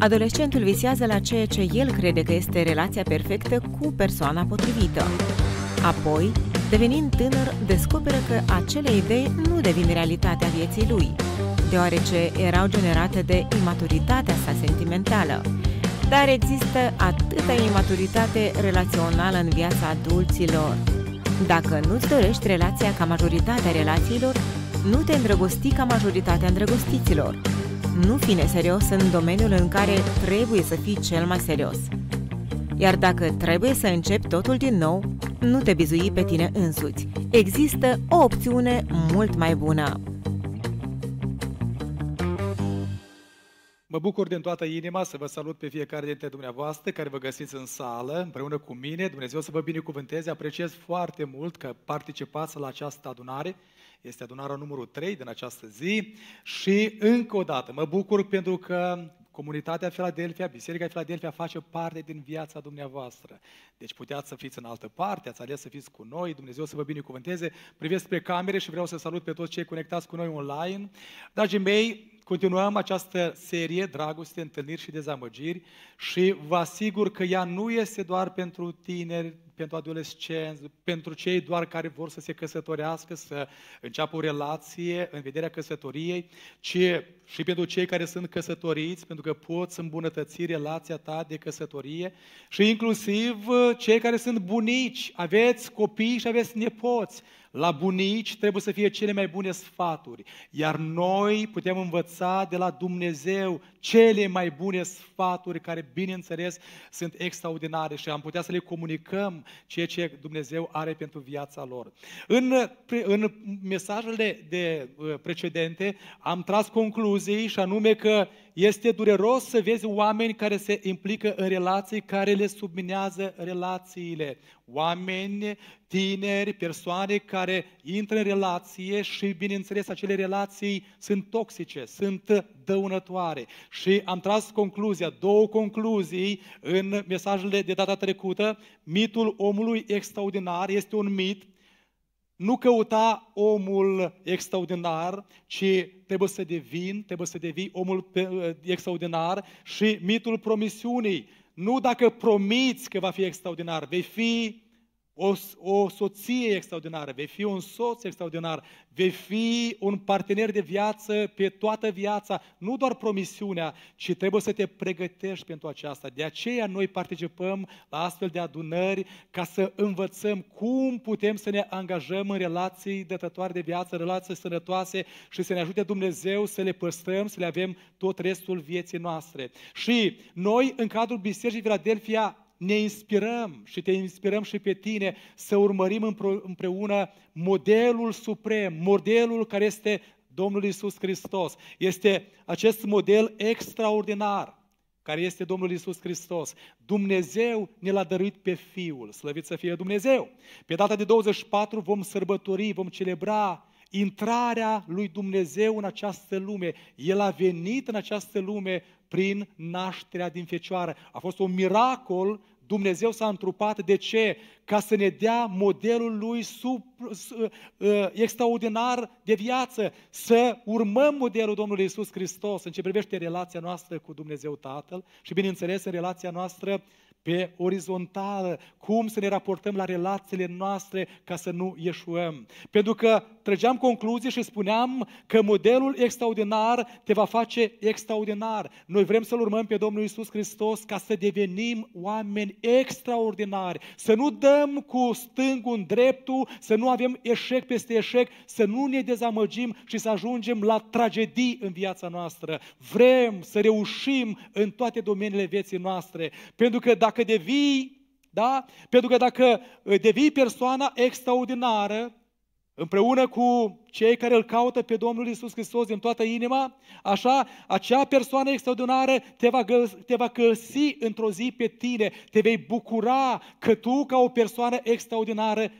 Adolescentul visează la ceea ce el crede că este relația perfectă cu persoana potrivită. Apoi, devenind tânăr, descoperă că acele idei nu devin realitatea vieții lui, deoarece erau generate de imaturitatea sa sentimentală. Dar există atâta imaturitate relațională în viața adulților. Dacă nu-ți dorești relația ca majoritatea relațiilor, nu te îndrăgosti ca majoritatea îndrăgostiților nu fi neserios în domeniul în care trebuie să fii cel mai serios. Iar dacă trebuie să începi totul din nou, nu te bizui pe tine însuți. Există o opțiune mult mai bună. Mă bucur din toată inima să vă salut pe fiecare dintre dumneavoastră care vă găsiți în sală împreună cu mine. Dumnezeu să vă binecuvânteze. Apreciez foarte mult că participați la această adunare. Este adunarea numărul 3 din această zi și încă o dată mă bucur pentru că comunitatea Filadelfia, Biserica Filadelfia face parte din viața dumneavoastră. Deci puteați să fiți în altă parte, ați ales să fiți cu noi, Dumnezeu să vă binecuvânteze. Privesc spre camere și vreau să salut pe toți cei conectați cu noi online. Dragii mei, Continuăm această serie, Dragoste, Întâlniri și Dezamăgiri și vă asigur că ea nu este doar pentru tineri, pentru adolescenți, pentru cei doar care vor să se căsătorească, să înceapă o relație în vederea căsătoriei, ci și pentru cei care sunt căsătoriți, pentru că poți îmbunătăți relația ta de căsătorie și inclusiv eh, cei care sunt bunici, aveți copii și aveți nepoți. La bunici trebuie să fie cele mai bune sfaturi, iar noi putem învăța de la Dumnezeu cele mai bune sfaturi care, bineînțeles, sunt extraordinare și am putea să le comunicăm ceea ce Dumnezeu are pentru viața lor. În, în mesajele de uh, precedente am tras concluzii și anume că este dureros să vezi oameni care se implică în relații care le subminează relațiile. Oameni, tineri, persoane care intră în relație și, bineînțeles, acele relații sunt toxice, sunt dăunătoare. Și am tras concluzia, două concluzii în mesajele de data trecută. Mitul omului extraordinar este un mit nu căuta omul extraordinar, ci trebuie să devin, trebuie să devii omul uh, extraordinar și mitul promisiunii. Nu dacă promiți că va fi extraordinar, vei fi o, o soție extraordinară, vei fi un soț extraordinar, vei fi un partener de viață pe toată viața, nu doar promisiunea, ci trebuie să te pregătești pentru aceasta. De aceea noi participăm la astfel de adunări ca să învățăm cum putem să ne angajăm în relații dătătoare de viață, relații sănătoase și să ne ajute Dumnezeu să le păstrăm, să le avem tot restul vieții noastre. Și noi, în cadrul Bisericii Philadelphia, ne inspirăm și te inspirăm și pe tine să urmărim împreună modelul suprem, modelul care este Domnul Isus Hristos. Este acest model extraordinar care este Domnul Isus Hristos. Dumnezeu ne l-a dăruit pe Fiul, slăvit să fie Dumnezeu. Pe data de 24 vom sărbători, vom celebra intrarea lui Dumnezeu în această lume. El a venit în această lume prin nașterea din fecioară. A fost un miracol, Dumnezeu s-a întrupat. De ce? Ca să ne dea modelul lui sub, uh, uh, extraordinar de viață, să urmăm modelul Domnului Isus Hristos în ce privește relația noastră cu Dumnezeu Tatăl și, bineînțeles, în relația noastră pe orizontală, cum să ne raportăm la relațiile noastre ca să nu ieșuăm. Pentru că trăgeam concluzii și spuneam că modelul extraordinar te va face extraordinar. Noi vrem să-L urmăm pe Domnul Isus Hristos ca să devenim oameni extraordinari, să nu dăm cu stângul în dreptul, să nu avem eșec peste eșec, să nu ne dezamăgim și să ajungem la tragedii în viața noastră. Vrem să reușim în toate domeniile vieții noastre, pentru că dacă dacă devii, da? Pentru că dacă uh, devii persoana extraordinară, împreună cu cei care îl caută pe Domnul Isus Hristos din toată inima, așa, acea persoană extraordinară te va, găsi, te va găsi într-o zi pe tine, te vei bucura că tu, ca o persoană extraordinară,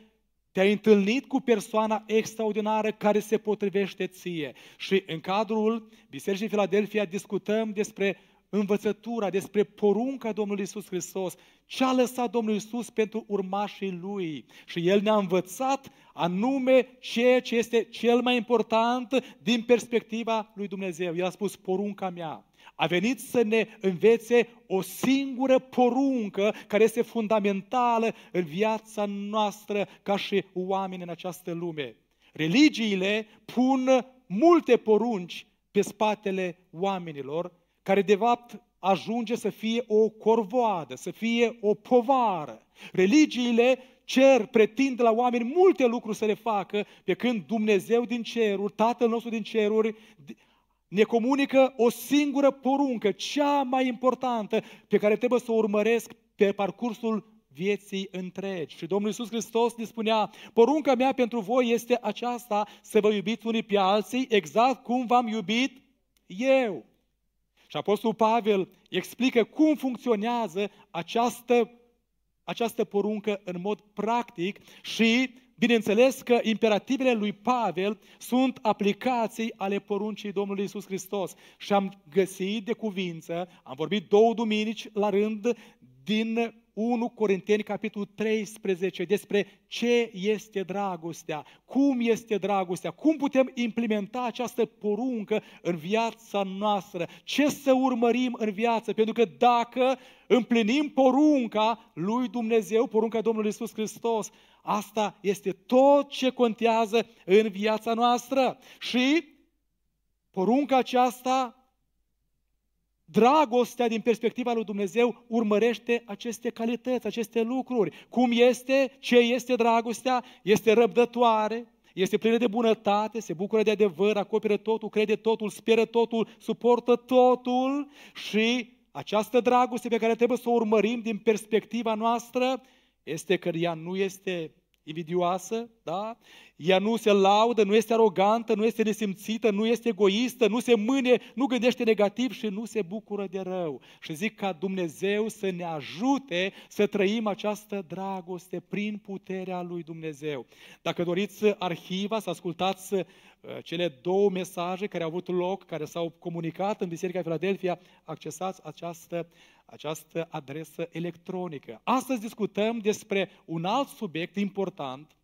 te-ai întâlnit cu persoana extraordinară care se potrivește ție. Și în cadrul Bisericii Filadelfia discutăm despre învățătura, despre porunca Domnului Isus Hristos, ce a lăsat Domnul Isus pentru urmașii Lui. Și El ne-a învățat anume ceea ce este cel mai important din perspectiva lui Dumnezeu. El a spus porunca mea. A venit să ne învețe o singură poruncă care este fundamentală în viața noastră ca și oameni în această lume. Religiile pun multe porunci pe spatele oamenilor care de fapt ajunge să fie o corvoadă, să fie o povară. Religiile cer, pretind la oameni multe lucruri să le facă, pe când Dumnezeu din ceruri, Tatăl nostru din ceruri, ne comunică o singură poruncă, cea mai importantă, pe care trebuie să o urmăresc pe parcursul vieții întregi. Și Domnul Iisus Hristos ne spunea, porunca mea pentru voi este aceasta, să vă iubiți unii pe alții, exact cum v-am iubit eu. Și Apostolul Pavel explică cum funcționează această, această poruncă în mod practic și, bineînțeles, că imperativele lui Pavel sunt aplicații ale poruncii Domnului Isus Hristos. Și am găsit de cuvință, am vorbit două duminici la rând din 1 Corinteni, capitolul 13, despre ce este dragostea, cum este dragostea, cum putem implementa această poruncă în viața noastră, ce să urmărim în viață, pentru că dacă împlinim porunca lui Dumnezeu, porunca Domnului Isus Hristos, asta este tot ce contează în viața noastră. Și porunca aceasta Dragostea din perspectiva lui Dumnezeu urmărește aceste calități, aceste lucruri. Cum este, ce este dragostea? Este răbdătoare, este plină de bunătate, se bucură de adevăr, acoperă totul, crede totul, speră totul, suportă totul și această dragoste pe care trebuie să o urmărim din perspectiva noastră este că ea nu este invidioasă, da? Ea nu se laudă, nu este arogantă, nu este nesimțită, nu este egoistă, nu se mâne, nu gândește negativ și nu se bucură de rău. Și zic ca Dumnezeu să ne ajute să trăim această dragoste prin puterea lui Dumnezeu. Dacă doriți arhiva, să ascultați uh, cele două mesaje care au avut loc, care s-au comunicat în Biserica Philadelphia, accesați această această adresă electronică. Astăzi discutăm despre un alt subiect important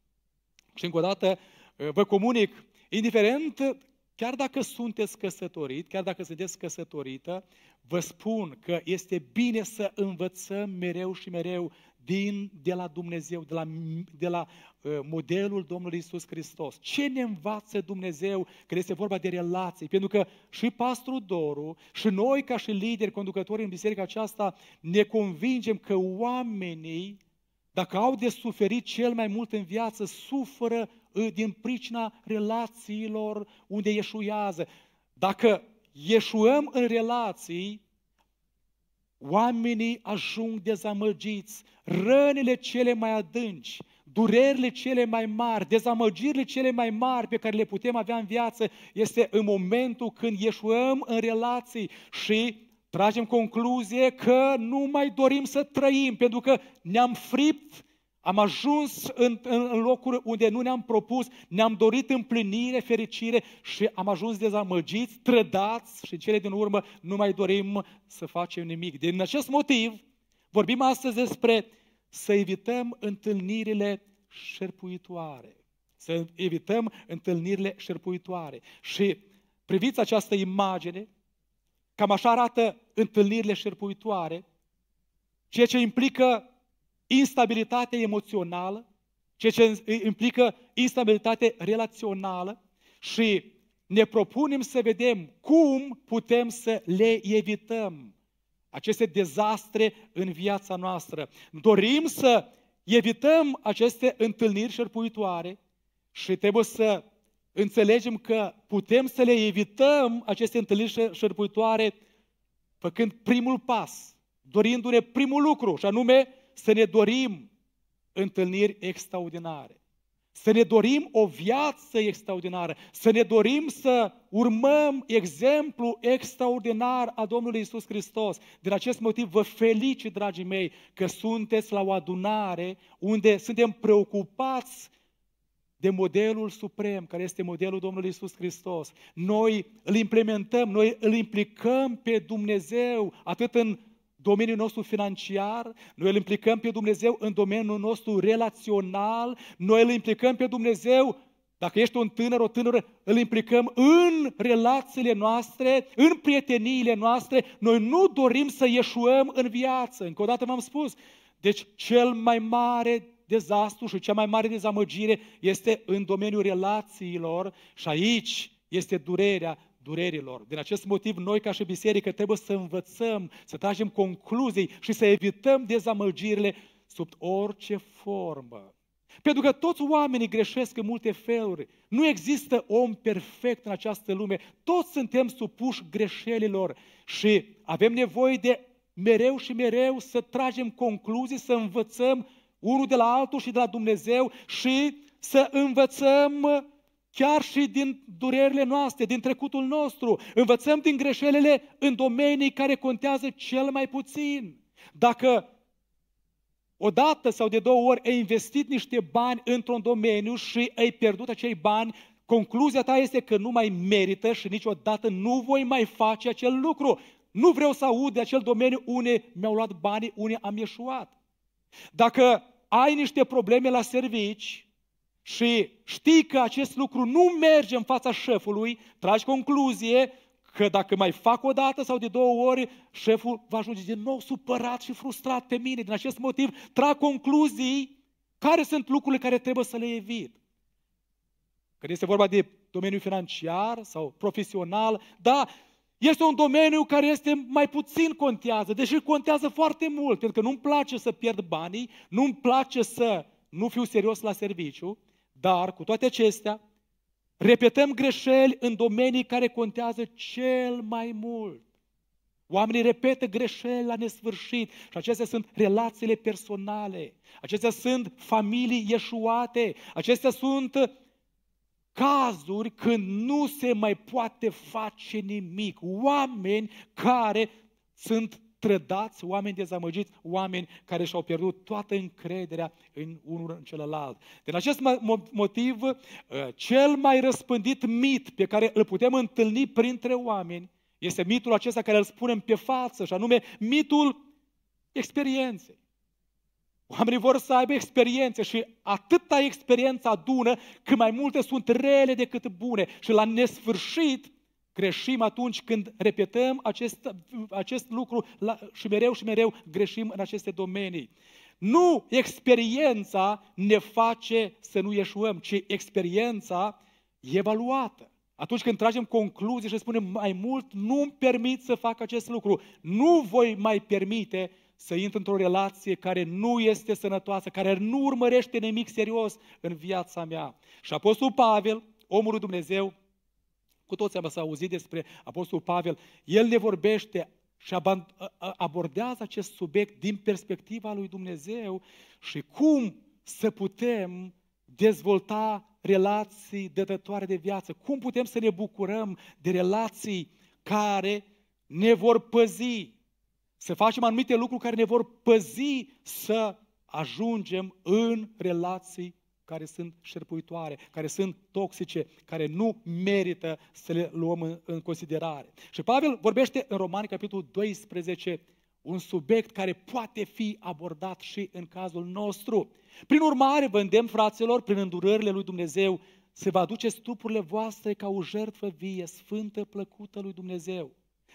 și încă o dată uh, vă comunic, indiferent chiar dacă sunteți căsătorit, chiar dacă sunteți căsătorită, vă spun că este bine să învățăm mereu și mereu din, de la Dumnezeu, de la, de la Uh, modelul Domnului Isus Hristos. Ce ne învață Dumnezeu când este vorba de relații? Pentru că și pastorul Doru și noi ca și lideri conducători în biserica aceasta ne convingem că oamenii, dacă au de suferit cel mai mult în viață, suferă uh, din pricina relațiilor unde ieșuiază. Dacă ieșuăm în relații, oamenii ajung dezamăgiți, rănile cele mai adânci, durerile cele mai mari, dezamăgirile cele mai mari pe care le putem avea în viață, este în momentul când ieșuăm în relații și tragem concluzie că nu mai dorim să trăim, pentru că ne-am fript, am ajuns în, în, în locuri unde nu ne-am propus, ne-am dorit împlinire, fericire și am ajuns dezamăgiți, trădați și în cele din urmă nu mai dorim să facem nimic. Din acest motiv vorbim astăzi despre să evităm întâlnirile șerpuitoare. Să evităm întâlnirile șerpuitoare. Și priviți această imagine, cam așa arată întâlnirile șerpuitoare, ceea ce implică instabilitate emoțională, ceea ce implică instabilitate relațională și ne propunem să vedem cum putem să le evităm aceste dezastre în viața noastră. Dorim să evităm aceste întâlniri șerpuitoare și trebuie să înțelegem că putem să le evităm aceste întâlniri șerpuitoare făcând primul pas, dorindu-ne primul lucru, și anume să ne dorim întâlniri extraordinare. Să ne dorim o viață extraordinară, să ne dorim să urmăm exemplu extraordinar a Domnului Isus Hristos. Din acest motiv vă felicit, dragii mei, că sunteți la o adunare unde suntem preocupați de modelul suprem, care este modelul Domnului Isus Hristos. Noi îl implementăm, noi îl implicăm pe Dumnezeu, atât în domeniul nostru financiar, noi îl implicăm pe Dumnezeu în domeniul nostru relațional, noi îl implicăm pe Dumnezeu, dacă ești un tânăr, o tânără, îl implicăm în relațiile noastre, în prieteniile noastre. Noi nu dorim să ieșuăm în viață. Încă o dată v-am spus. Deci cel mai mare dezastru și cea mai mare dezamăgire este în domeniul relațiilor și aici este durerea durerilor. Din acest motiv, noi ca și biserică trebuie să învățăm, să tragem concluzii și să evităm dezamăgirile sub orice formă. Pentru că toți oamenii greșesc în multe feluri. Nu există om perfect în această lume. Toți suntem supuși greșelilor și avem nevoie de mereu și mereu să tragem concluzii, să învățăm unul de la altul și de la Dumnezeu și să învățăm Chiar și din durerile noastre, din trecutul nostru, învățăm din greșelile în domenii care contează cel mai puțin. Dacă odată sau de două ori ai investit niște bani într-un domeniu și ai pierdut acei bani, concluzia ta este că nu mai merită și niciodată nu voi mai face acel lucru. Nu vreau să aud de acel domeniu unde mi-au luat banii, unde am ieșuat. Dacă ai niște probleme la servici, și știi că acest lucru nu merge în fața șefului, tragi concluzie că dacă mai fac o dată sau de două ori, șeful va ajunge din nou supărat și frustrat pe mine. Din acest motiv, trag concluzii care sunt lucrurile care trebuie să le evit. Când este vorba de domeniul financiar sau profesional, da, este un domeniu care este mai puțin contează, deși contează foarte mult, pentru că nu-mi place să pierd banii, nu-mi place să nu fiu serios la serviciu, dar, cu toate acestea, repetăm greșeli în domenii care contează cel mai mult. Oamenii repetă greșeli la nesfârșit și acestea sunt relațiile personale, acestea sunt familii ieșuate, acestea sunt cazuri când nu se mai poate face nimic. Oameni care sunt trădați, oameni dezamăgiți, oameni care și-au pierdut toată încrederea în unul în celălalt. Din acest motiv, uh, cel mai răspândit mit pe care îl putem întâlni printre oameni este mitul acesta care îl spunem pe față, și anume mitul experienței. Oamenii vor să aibă experiențe și atâta experiență adună, cât mai multe sunt rele decât bune. Și la nesfârșit, Greșim atunci când repetăm acest, acest lucru la, și mereu și mereu greșim în aceste domenii. Nu experiența ne face să nu ieșuăm, ci experiența evaluată. Atunci când tragem concluzii și spunem mai mult, nu îmi permit să fac acest lucru, nu voi mai permite să intru într-o relație care nu este sănătoasă, care nu urmărește nimic serios în viața mea. Și Apostolul Pavel, omul lui Dumnezeu, cu toți am să auzit despre Apostolul Pavel. El ne vorbește și abordează acest subiect din perspectiva lui Dumnezeu și cum să putem dezvolta relații dătătoare de viață. Cum putem să ne bucurăm de relații care ne vor păzi, să facem anumite lucruri care ne vor păzi să ajungem în relații care sunt șerpuitoare, care sunt toxice, care nu merită să le luăm în, în considerare. Și Pavel vorbește în Romani, capitolul 12, un subiect care poate fi abordat și în cazul nostru. Prin urmare, vă îndemn, fraților, prin îndurările lui Dumnezeu, să vă aduceți trupurile voastre ca o jertfă vie, sfântă, plăcută lui Dumnezeu.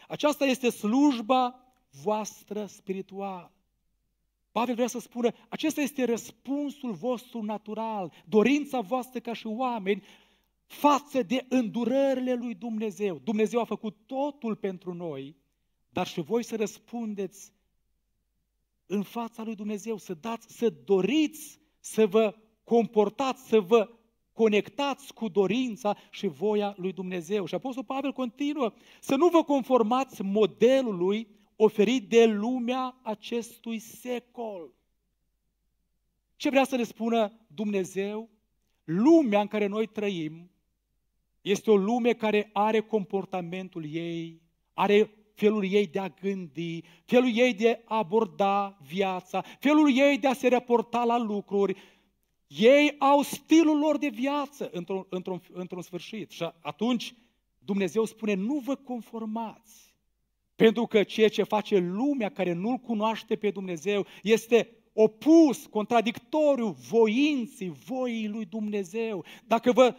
Aceasta este slujba voastră spirituală. Pavel vrea să spună, acesta este răspunsul vostru natural, dorința voastră ca și oameni față de îndurările lui Dumnezeu. Dumnezeu a făcut totul pentru noi, dar și voi să răspundeți în fața lui Dumnezeu, să dați, să doriți, să vă comportați, să vă conectați cu dorința și voia lui Dumnezeu. Și Apostolul Pavel continuă, să nu vă conformați modelului oferit de lumea acestui secol. Ce vrea să ne spună Dumnezeu? Lumea în care noi trăim este o lume care are comportamentul ei, are felul ei de a gândi, felul ei de a aborda viața, felul ei de a se raporta la lucruri. Ei au stilul lor de viață într-un, într-un, într-un sfârșit. Și atunci Dumnezeu spune, nu vă conformați pentru că ceea ce face lumea care nu-L cunoaște pe Dumnezeu este opus, contradictoriu voinții, voii lui Dumnezeu. Dacă vă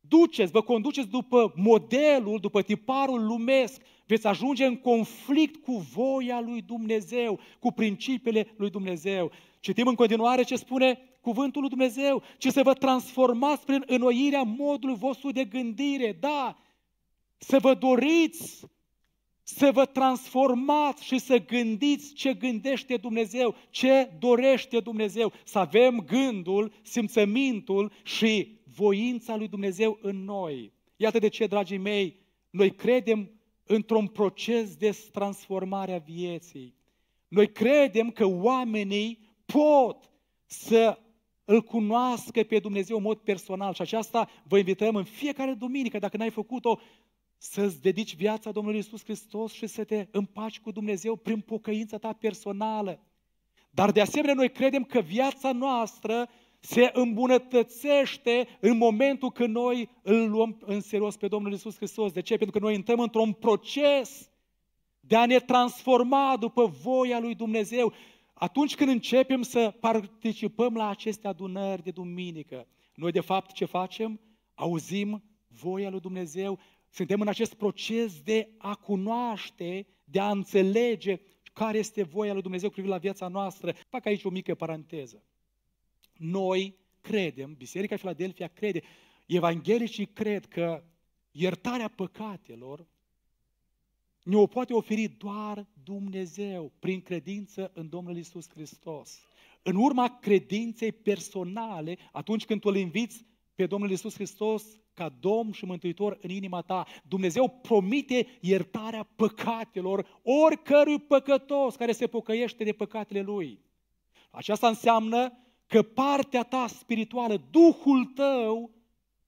duceți, vă conduceți după modelul, după tiparul lumesc, veți ajunge în conflict cu voia lui Dumnezeu, cu principiile lui Dumnezeu. Citim în continuare ce spune cuvântul lui Dumnezeu, ce să vă transformați prin înnoirea modului vostru de gândire, da, să vă doriți să vă transformați și să gândiți ce gândește Dumnezeu, ce dorește Dumnezeu, să avem gândul, simțămintul și voința lui Dumnezeu în noi. Iată de ce, dragii mei, noi credem într-un proces de transformare a vieții. Noi credem că oamenii pot să îl cunoască pe Dumnezeu în mod personal și aceasta vă invităm în fiecare duminică, dacă n-ai făcut-o, să-ți dedici viața Domnului Isus Hristos și să te împaci cu Dumnezeu prin pocăința ta personală. Dar de asemenea noi credem că viața noastră se îmbunătățește în momentul când noi îl luăm în serios pe Domnul Isus Hristos. De ce? Pentru că noi intrăm într-un proces de a ne transforma după voia lui Dumnezeu. Atunci când începem să participăm la aceste adunări de duminică, noi de fapt ce facem? Auzim voia lui Dumnezeu suntem în acest proces de a cunoaște, de a înțelege care este voia lui Dumnezeu privind la viața noastră. Fac aici o mică paranteză. Noi credem, Biserica Filadelfia crede, evanghelicii cred că iertarea păcatelor ne-o poate oferi doar Dumnezeu prin credință în Domnul Isus Hristos. În urma credinței personale, atunci când tu îl inviți pe Domnul Isus Hristos ca Domn și Mântuitor în inima ta. Dumnezeu promite iertarea păcatelor oricărui păcătos care se pocăiește de păcatele lui. Aceasta înseamnă că partea ta spirituală, Duhul tău,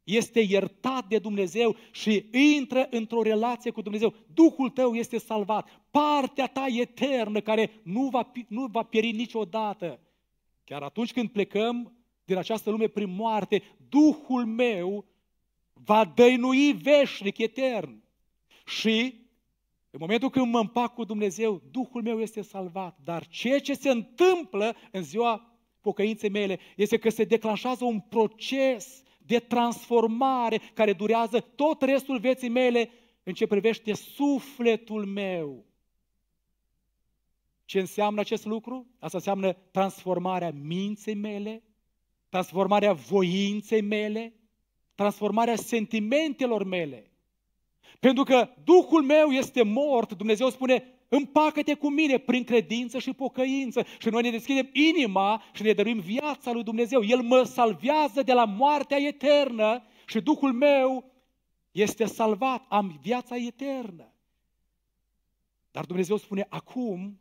este iertat de Dumnezeu și intră într-o relație cu Dumnezeu. Duhul tău este salvat. Partea ta eternă care nu va, nu va pieri niciodată. Chiar atunci când plecăm din această lume prin moarte, Duhul meu va dăinui veșnic, etern. Și în momentul când mă împac cu Dumnezeu, Duhul meu este salvat. Dar ceea ce se întâmplă în ziua pocăinței mele este că se declanșează un proces de transformare care durează tot restul vieții mele în ce privește sufletul meu. Ce înseamnă acest lucru? Asta înseamnă transformarea minții mele, transformarea voinței mele, transformarea sentimentelor mele. Pentru că Duhul meu este mort, Dumnezeu spune, împacă-te cu mine prin credință și pocăință. Și noi ne deschidem inima și ne dăruim viața lui Dumnezeu. El mă salvează de la moartea eternă și Duhul meu este salvat, am viața eternă. Dar Dumnezeu spune, acum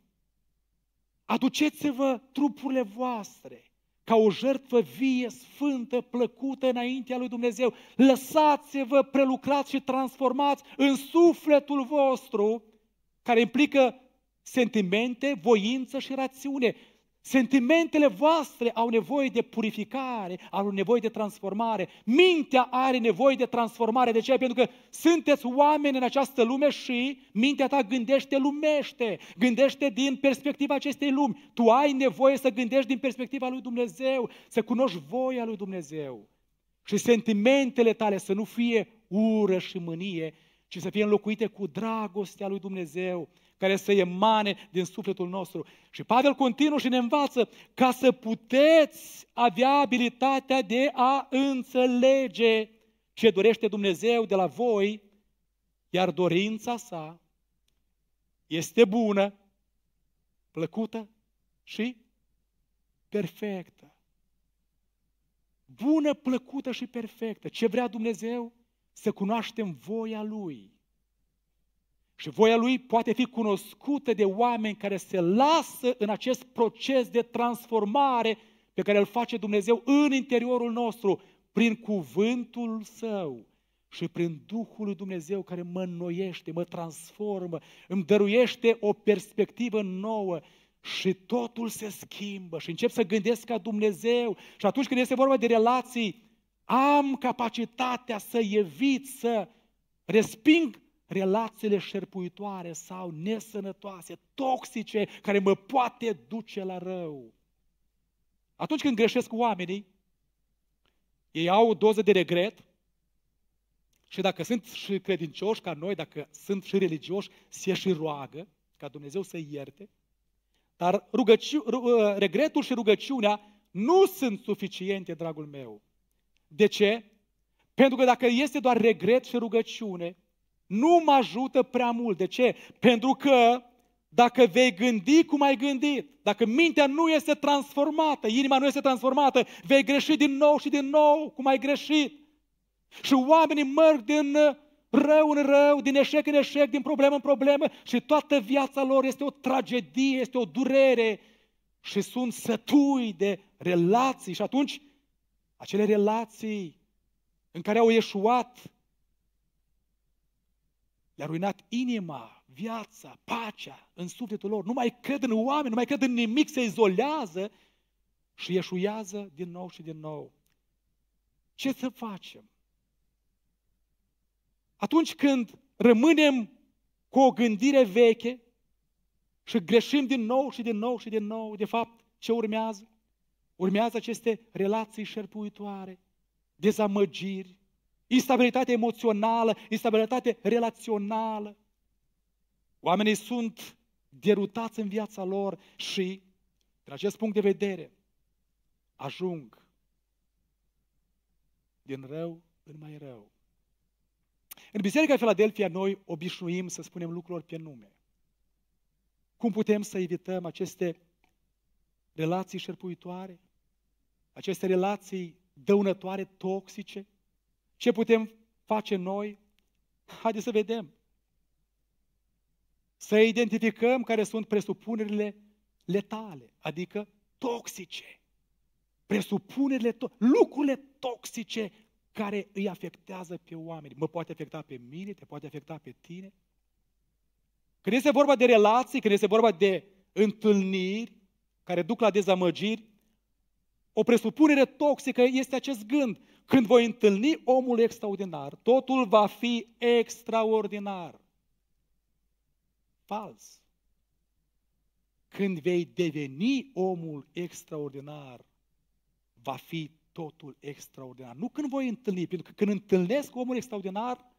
aduceți-vă trupurile voastre ca o jertfă vie, sfântă, plăcută înaintea lui Dumnezeu. Lăsați-vă prelucrați și transformați în sufletul vostru, care implică sentimente, voință și rațiune. Sentimentele voastre au nevoie de purificare, au nevoie de transformare. Mintea are nevoie de transformare. De ce? Pentru că sunteți oameni în această lume și mintea ta gândește lumește, gândește din perspectiva acestei lumi. Tu ai nevoie să gândești din perspectiva lui Dumnezeu, să cunoști voia lui Dumnezeu. Și sentimentele tale să nu fie ură și mânie, ci să fie înlocuite cu dragostea lui Dumnezeu, care să emane din sufletul nostru. Și Pavel continuă și ne învață ca să puteți avea abilitatea de a înțelege ce dorește Dumnezeu de la voi, iar dorința sa este bună, plăcută și perfectă. Bună, plăcută și perfectă. Ce vrea Dumnezeu? Să cunoaștem voia Lui. Și voia lui poate fi cunoscută de oameni care se lasă în acest proces de transformare pe care îl face Dumnezeu în interiorul nostru, prin cuvântul său și prin Duhul lui Dumnezeu care mă înnoiește, mă transformă, îmi dăruiește o perspectivă nouă și totul se schimbă și încep să gândesc ca Dumnezeu. Și atunci când este vorba de relații, am capacitatea să evit, să resping relațiile șerpuitoare sau nesănătoase, toxice, care mă poate duce la rău. Atunci când greșesc cu oamenii, ei au o doză de regret și dacă sunt și credincioși ca noi, dacă sunt și religioși, se și roagă ca Dumnezeu să ierte. Dar rugăciu, ă, regretul și rugăciunea nu sunt suficiente, dragul meu. De ce? Pentru că dacă este doar regret și rugăciune, nu mă ajută prea mult. De ce? Pentru că dacă vei gândi cum ai gândit, dacă mintea nu este transformată, inima nu este transformată, vei greși din nou și din nou cum ai greșit. Și oamenii merg din rău în rău, din eșec în eșec, din problemă în problemă și toată viața lor este o tragedie, este o durere și sunt sătui de relații. Și atunci, acele relații în care au ieșuat le-a ruinat inima, viața, pacea în sufletul lor. Nu mai cred în oameni, nu mai cred în nimic, se izolează și ieșuiază din nou și din nou. Ce să facem? Atunci când rămânem cu o gândire veche și greșim din nou și din nou și din nou, de fapt, ce urmează? Urmează aceste relații șerpuitoare, dezamăgiri, instabilitate emoțională, instabilitate relațională. Oamenii sunt derutați în viața lor și, din acest punct de vedere, ajung din rău în mai rău. În Biserica Filadelfia noi obișnuim să spunem lucrurilor pe nume. Cum putem să evităm aceste relații șerpuitoare, aceste relații dăunătoare, toxice? Ce putem face noi? Haideți să vedem. Să identificăm care sunt presupunerile letale, adică toxice. Presupunerile, to- lucrurile toxice care îi afectează pe oameni. Mă poate afecta pe mine, te poate afecta pe tine. Când este vorba de relații, când este vorba de întâlniri care duc la dezamăgiri, o presupunere toxică este acest gând. Când voi întâlni omul extraordinar, totul va fi extraordinar. Fals. Când vei deveni omul extraordinar, va fi totul extraordinar. Nu când voi întâlni, pentru că când întâlnesc omul extraordinar,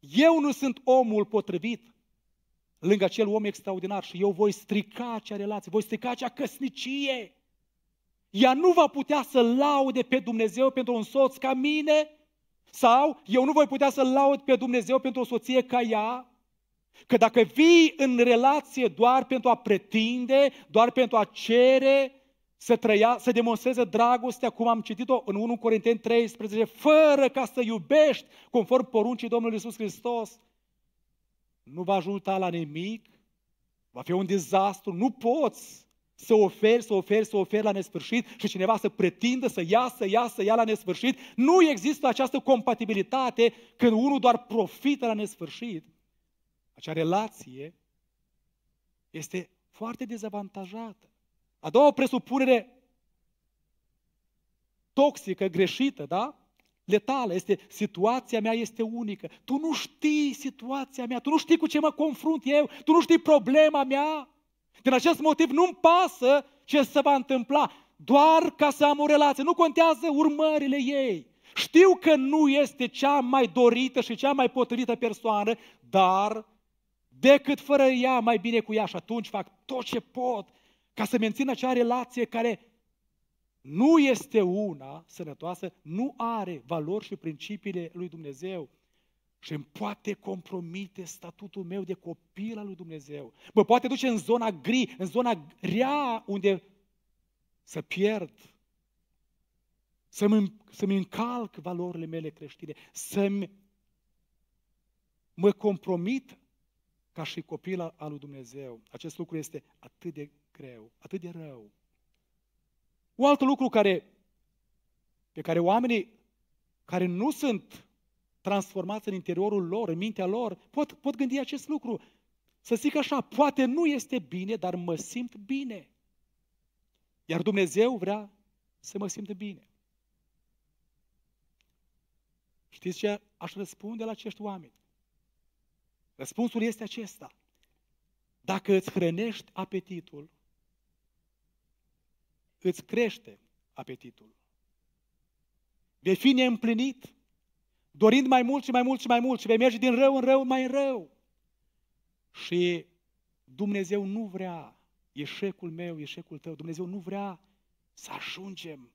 eu nu sunt omul potrivit lângă acel om extraordinar și eu voi strica acea relație, voi strica acea căsnicie. Ea nu va putea să laude pe Dumnezeu pentru un soț ca mine sau eu nu voi putea să laud pe Dumnezeu pentru o soție ca ea. Că dacă vii în relație doar pentru a pretinde, doar pentru a cere, să, trăia, să demonstreze dragostea, cum am citit-o în 1 Corinteni 13, fără ca să iubești conform poruncii Domnului Isus Hristos, nu va ajuta la nimic, va fi un dezastru, nu poți să oferi, să oferi, să oferi la nesfârșit și cineva să pretindă să ia, să ia, să ia la nesfârșit. Nu există această compatibilitate când unul doar profită la nesfârșit. Acea relație este foarte dezavantajată. A doua presupunere toxică, greșită, da? letală, este situația mea este unică. Tu nu știi situația mea, tu nu știi cu ce mă confrunt eu, tu nu știi problema mea. Din acest motiv nu-mi pasă ce se va întâmpla, doar ca să am o relație. Nu contează urmările ei. Știu că nu este cea mai dorită și cea mai potrivită persoană, dar decât fără ea, mai bine cu ea și atunci fac tot ce pot ca să mențin acea relație care nu este una sănătoasă, nu are valori și principiile lui Dumnezeu și îmi poate compromite statutul meu de copil al lui Dumnezeu. Mă poate duce în zona gri, în zona rea, unde să pierd, să-mi, să-mi încalc valorile mele creștine, să-mi mă compromit ca și copil al lui Dumnezeu. Acest lucru este atât de greu, atât de rău. Un alt lucru care, pe care oamenii care nu sunt transformați în interiorul lor, în mintea lor, pot, pot gândi acest lucru. Să zic așa, poate nu este bine, dar mă simt bine. Iar Dumnezeu vrea să mă simt bine. Știți ce aș răspunde la acești oameni? Răspunsul este acesta. Dacă îți hrănești apetitul, îți crește apetitul. Vei fi neîmplinit dorind mai mult și mai mult și mai mult și vei merge din rău în rău mai în rău. Și Dumnezeu nu vrea eșecul meu, eșecul tău. Dumnezeu nu vrea să ajungem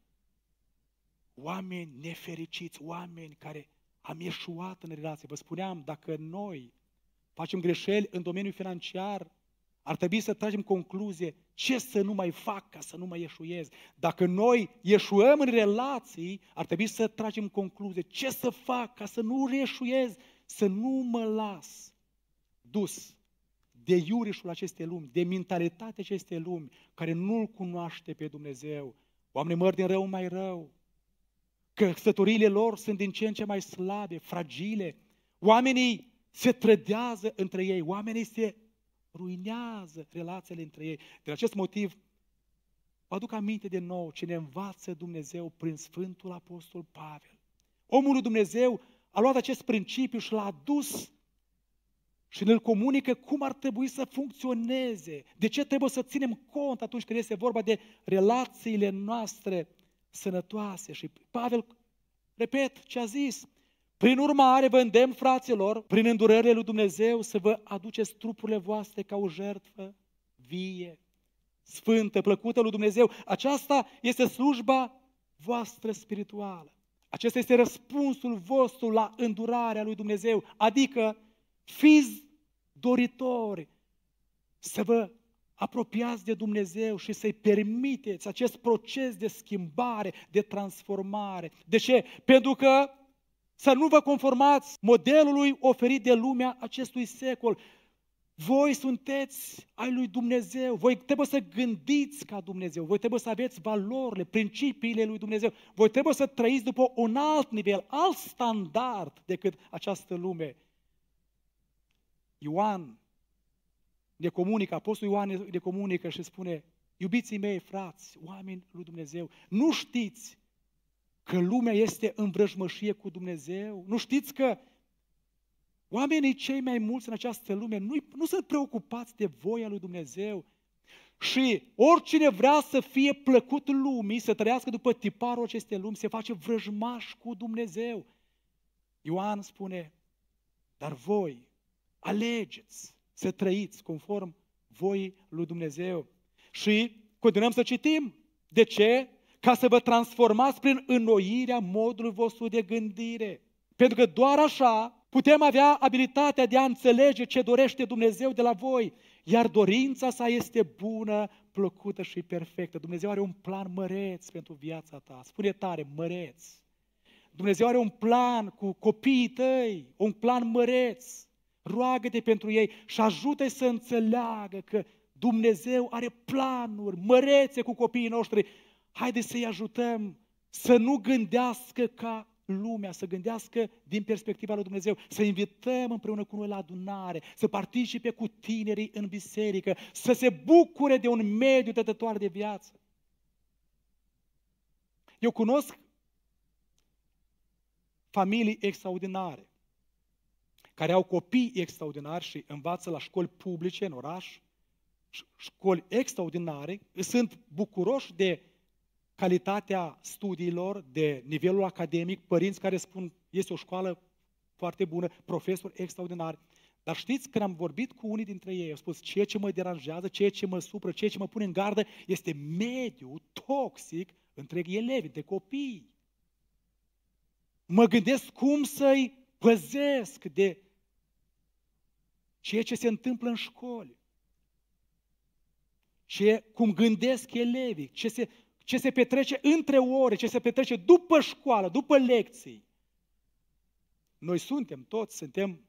oameni nefericiți, oameni care am ieșuat în relație. Vă spuneam, dacă noi facem greșeli în domeniul financiar, ar trebui să tragem concluzie ce să nu mai fac ca să nu mai ieșuiez. Dacă noi ieșuăm în relații, ar trebui să tragem concluzie ce să fac ca să nu reșuiez, să nu mă las dus de iurișul acestei lumi, de mentalitatea acestei lumi, care nu-L cunoaște pe Dumnezeu. Oamenii măr din rău mai rău. Căsătoriile lor sunt din ce în ce mai slabe, fragile. Oamenii se trădează între ei, oamenii se ruinează relațiile între ei. Din acest motiv, vă aduc aminte de nou ce ne învață Dumnezeu prin Sfântul Apostol Pavel. Omul lui Dumnezeu a luat acest principiu și l-a adus și ne-l comunică cum ar trebui să funcționeze, de ce trebuie să ținem cont atunci când este vorba de relațiile noastre sănătoase. Și Pavel, repet ce a zis, prin urmare, vă îndemn, fraților, prin îndurările lui Dumnezeu, să vă aduceți trupurile voastre ca o jertfă vie, sfântă, plăcută lui Dumnezeu. Aceasta este slujba voastră spirituală. Acesta este răspunsul vostru la îndurarea lui Dumnezeu, adică fiți doritori să vă apropiați de Dumnezeu și să-i permiteți acest proces de schimbare, de transformare. De ce? Pentru că să nu vă conformați modelului oferit de lumea acestui secol. Voi sunteți ai lui Dumnezeu, voi trebuie să gândiți ca Dumnezeu, voi trebuie să aveți valorile, principiile lui Dumnezeu, voi trebuie să trăiți după un alt nivel, alt standard decât această lume. Ioan ne comunică, Apostolul Ioan ne comunică și spune, iubiții mei frați, oameni lui Dumnezeu, nu știți că lumea este în vrăjmășie cu Dumnezeu? Nu știți că oamenii cei mai mulți în această lume nu, nu sunt preocupați de voia lui Dumnezeu? Și oricine vrea să fie plăcut lumii, să trăiască după tiparul acestei lumi, se face vrăjmaș cu Dumnezeu. Ioan spune, dar voi alegeți să trăiți conform voii lui Dumnezeu. Și continuăm să citim. De ce? ca să vă transformați prin înnoirea modului vostru de gândire. Pentru că doar așa putem avea abilitatea de a înțelege ce dorește Dumnezeu de la voi, iar dorința sa este bună, plăcută și perfectă. Dumnezeu are un plan măreț pentru viața ta. Spune tare, măreț. Dumnezeu are un plan cu copiii tăi, un plan măreț. Roagă-te pentru ei și ajută-i să înțeleagă că Dumnezeu are planuri mărețe cu copiii noștri haideți să-i ajutăm să nu gândească ca lumea, să gândească din perspectiva lui Dumnezeu, să invităm împreună cu noi la adunare, să participe cu tinerii în biserică, să se bucure de un mediu tătătoare de viață. Eu cunosc familii extraordinare, care au copii extraordinari și învață la școli publice în oraș, școli extraordinare, sunt bucuroși de calitatea studiilor, de nivelul academic, părinți care spun este o școală foarte bună, profesori extraordinari. Dar știți, când am vorbit cu unii dintre ei, au spus, ceea ce mă deranjează, ceea ce mă supră, ceea ce mă pune în gardă, este mediu toxic între elevi, de copii. Mă gândesc cum să-i păzesc de ceea ce se întâmplă în școli, ce, cum gândesc elevii, ce se, ce se petrece între ore, ce se petrece după școală, după lecții. Noi suntem toți, suntem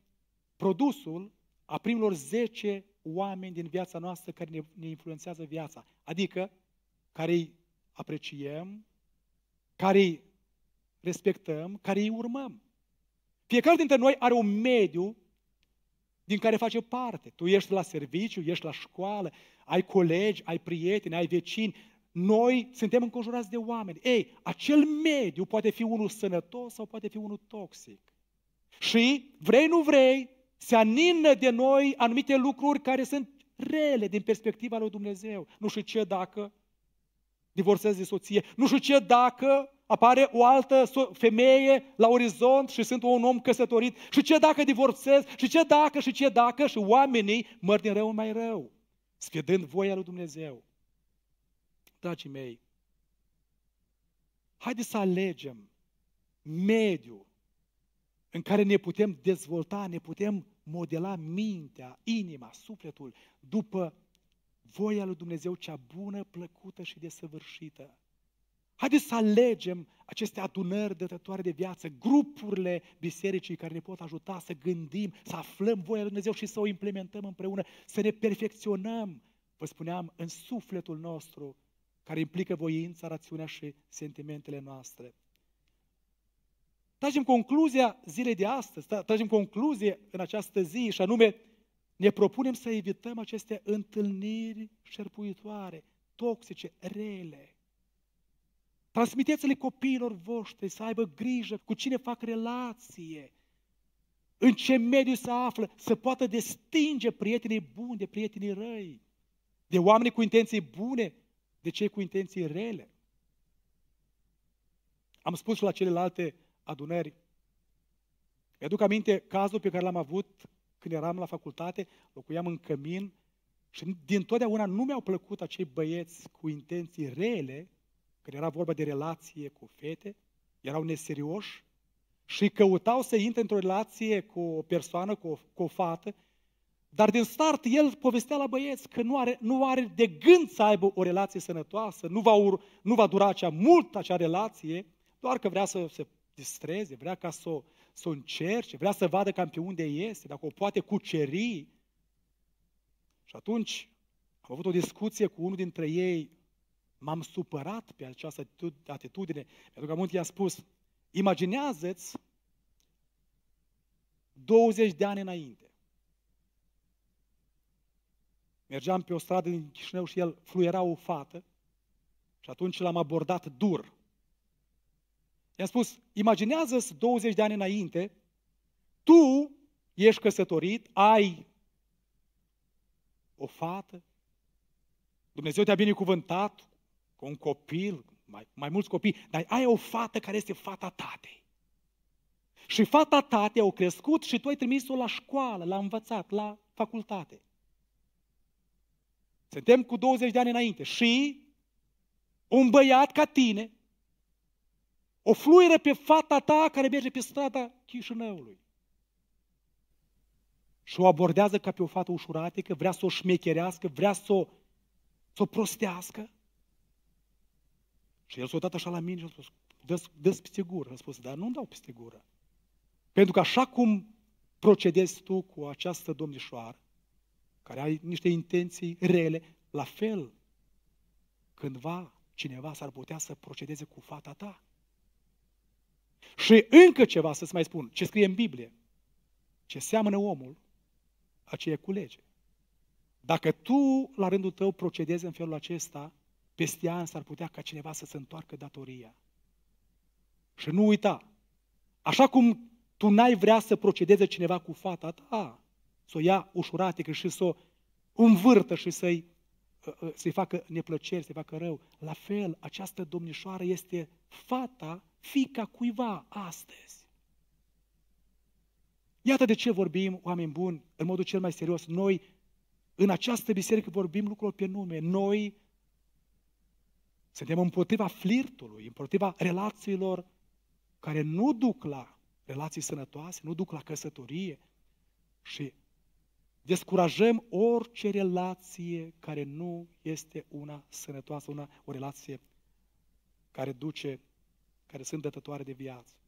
produsul a primilor 10 oameni din viața noastră care ne, ne influențează viața. Adică care îi apreciem, care îi respectăm, care îi urmăm. Fiecare dintre noi are un mediu din care face parte. Tu ești la serviciu, ești la școală, ai colegi, ai prieteni, ai vecini, noi suntem înconjurați de oameni. Ei, acel mediu poate fi unul sănătos sau poate fi unul toxic. Și, vrei, nu vrei, se anină de noi anumite lucruri care sunt rele din perspectiva lui Dumnezeu. Nu știu ce dacă divorțezi de soție, nu știu ce dacă apare o altă femeie la orizont și sunt un om căsătorit, și ce dacă divorțez, și ce dacă, și ce dacă, și oamenii măr din rău mai rău, sfidând voia lui Dumnezeu dragii mei, haideți să alegem mediul în care ne putem dezvolta, ne putem modela mintea, inima, sufletul, după voia lui Dumnezeu cea bună, plăcută și desăvârșită. Haideți să alegem aceste adunări dătătoare de viață, grupurile bisericii care ne pot ajuta să gândim, să aflăm voia lui Dumnezeu și să o implementăm împreună, să ne perfecționăm, vă spuneam, în sufletul nostru care implică voința, rațiunea și sentimentele noastre. Tragem concluzia zilei de astăzi, tragem concluzie în această zi și anume ne propunem să evităm aceste întâlniri șerpuitoare, toxice, rele. Transmiteți-le copiilor voștri să aibă grijă cu cine fac relație, în ce mediu se află, să poată destinge prietenii buni de prietenii răi, de oameni cu intenții bune de cei cu intenții rele. Am spus la celelalte adunări. Mi-aduc aminte cazul pe care l-am avut când eram la facultate, locuiam în cămin și din totdeauna nu mi-au plăcut acei băieți cu intenții rele, când era vorba de relație cu fete, erau neserioși și căutau să intre într-o relație cu o persoană, cu o, cu o fată dar din start el povestea la băieți că nu are, nu are de gând să aibă o relație sănătoasă, nu va, ur, nu va dura acea mult acea relație, doar că vrea să se distreze, vrea ca să o, să o încerce, vrea să vadă cam pe unde este, dacă o poate cuceri. Și atunci am avut o discuție cu unul dintre ei, m-am supărat pe această atitudine, pentru că aminte i-a spus, imaginează-ți 20 de ani înainte. Mergeam pe o stradă din Chișinău și el fluiera o fată și atunci l-am abordat dur. I-am spus, imaginează-ți 20 de ani înainte, tu ești căsătorit, ai o fată, Dumnezeu te-a binecuvântat cu un copil, mai, mai mulți copii, dar ai o fată care este fata tatei. Și fata tatei au crescut și tu ai trimis-o la școală, la învățat, la facultate. Suntem cu 20 de ani înainte și un băiat ca tine o fluieră pe fata ta care merge pe strada Chișinăului și o abordează ca pe o fată ușuratică, vrea să o șmecherească, vrea să o, să o prostească. Și el s-a dat așa la mine și a spus, dă dă peste gură. A spus, dar nu-mi dau peste gură. Pentru că așa cum procedezi tu cu această domnișoară, care ai niște intenții rele, la fel, cândva cineva s-ar putea să procedeze cu fata ta. Și încă ceva să-ți mai spun, ce scrie în Biblie, ce seamănă omul, aceea culege. Dacă tu, la rândul tău, procedezi în felul acesta, peste an s-ar putea ca cineva să se întoarcă datoria. Și nu uita, așa cum tu n-ai vrea să procedeze cineva cu fata ta, să o ia ușuratică și să o învârtă și să-i, ă, ă, să-i facă neplăceri, să-i facă rău. La fel, această domnișoară este fata, fica cuiva astăzi. Iată de ce vorbim, oameni buni, în modul cel mai serios. Noi, în această biserică, vorbim lucrurilor pe nume. Noi suntem împotriva flirtului, împotriva relațiilor care nu duc la relații sănătoase, nu duc la căsătorie. Și Descurajăm orice relație care nu este una sănătoasă, una, o relație care duce, care sunt dătătoare de viață.